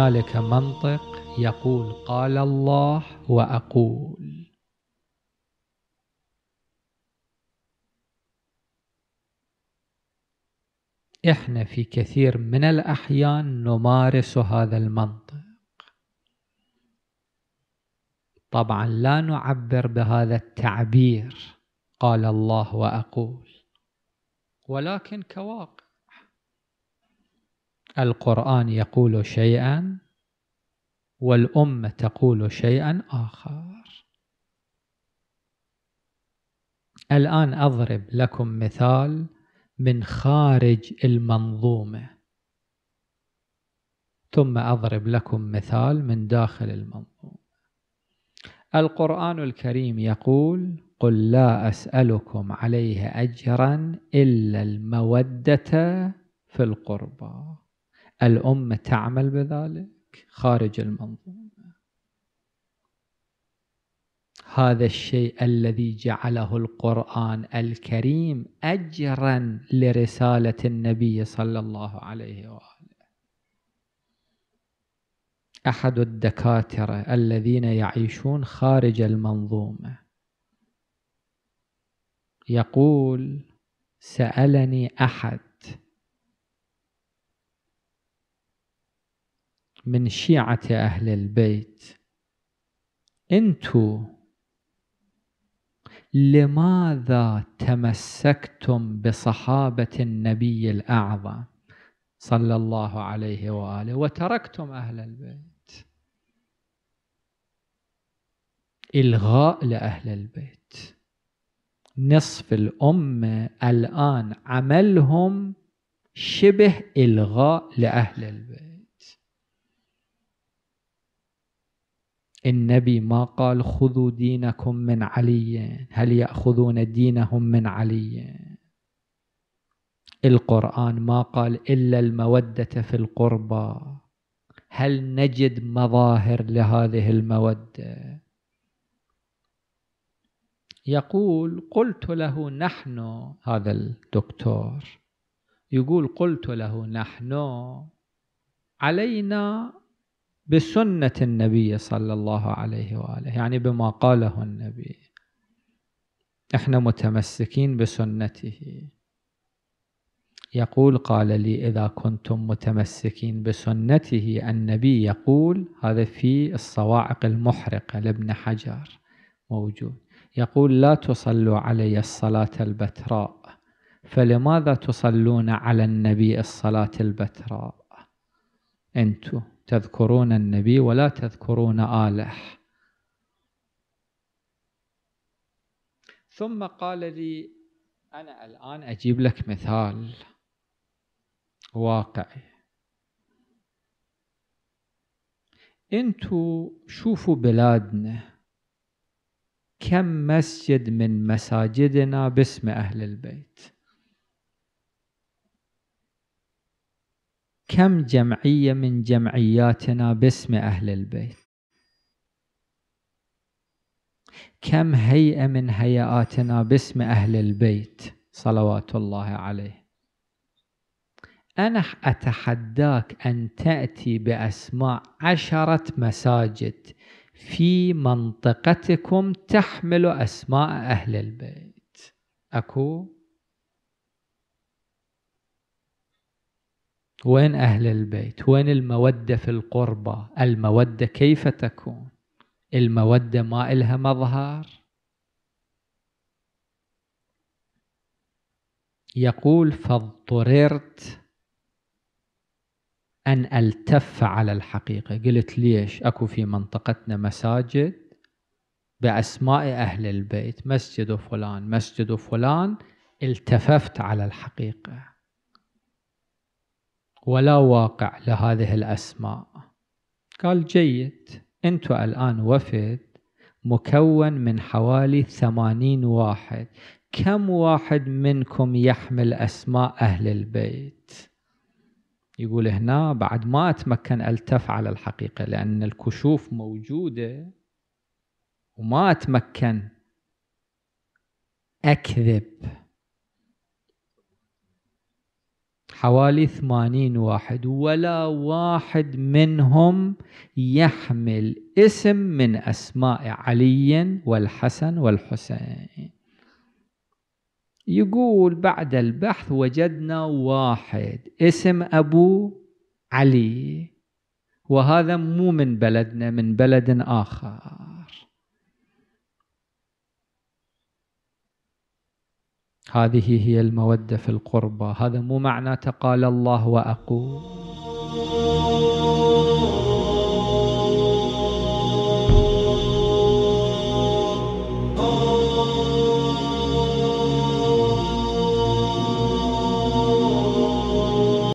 هنالك منطق يقول قال الله واقول احنا في كثير من الاحيان نمارس هذا المنطق طبعا لا نعبر بهذا التعبير قال الله واقول ولكن كواقع القرآن يقول شيئا والأمة تقول شيئا آخر الآن أضرب لكم مثال من خارج المنظومة ثم أضرب لكم مثال من داخل المنظومة القرآن الكريم يقول قل لا أسألكم عليه أجرا إلا المودة في القربى الأمة تعمل بذلك خارج المنظومة هذا الشيء الذي جعله القرآن الكريم أجرا لرسالة النبي صلى الله عليه وآله أحد الدكاترة الذين يعيشون خارج المنظومة يقول سألني أحد من شيعة أهل البيت أنتم لماذا تمسكتم بصحابة النبي الأعظم صلى الله عليه وآله وتركتم أهل البيت إلغاء لأهل البيت نصف الأمة الآن عملهم شبه إلغاء لأهل البيت النبي ما قال خذوا دينكم من علي هل يأخذون دينهم من علي القرآن ما قال إلا المودة في القربى هل نجد مظاهر لهذه المودة يقول قلت له نحن هذا الدكتور يقول قلت له نحن علينا بسنة النبي صلى الله عليه وآله يعني بما قاله النبي احنا متمسكين بسنته يقول قال لي إذا كنتم متمسكين بسنته النبي يقول هذا في الصواعق المحرقة لابن حجر موجود يقول لا تصلوا علي الصلاة البتراء فلماذا تصلون على النبي الصلاة البتراء أنتم تذكرون النبي ولا تذكرون آله ثم قال لي أنا الآن أجيب لك مثال واقعي انتوا شوفوا بلادنا كم مسجد من مساجدنا باسم أهل البيت كم جمعية من جمعياتنا باسم أهل البيت كم هيئة من هيئاتنا باسم أهل البيت صلوات الله عليه أنا أتحداك أن تأتي بأسماء عشرة مساجد في منطقتكم تحمل أسماء أهل البيت أكو؟ وين أهل البيت وين المودة في القربة المودة كيف تكون المودة ما إلها مظهر يقول فاضطررت أن ألتف على الحقيقة قلت ليش أكو في منطقتنا مساجد بأسماء أهل البيت مسجد فلان مسجد فلان التففت على الحقيقة ولا واقع لهذه الأسماء قال جيد أنت الآن وفد مكون من حوالي ثمانين واحد كم واحد منكم يحمل أسماء أهل البيت يقول هنا بعد ما أتمكن ألتف على الحقيقة لأن الكشوف موجودة وما أتمكن أكذب حوالي ثمانين واحد ولا واحد منهم يحمل اسم من أسماء علي والحسن والحسين يقول بعد البحث وجدنا واحد اسم أبو علي وهذا مو من بلدنا من بلد آخر هذه هي المودة في القربى هذا مو معنى تقال الله وأقول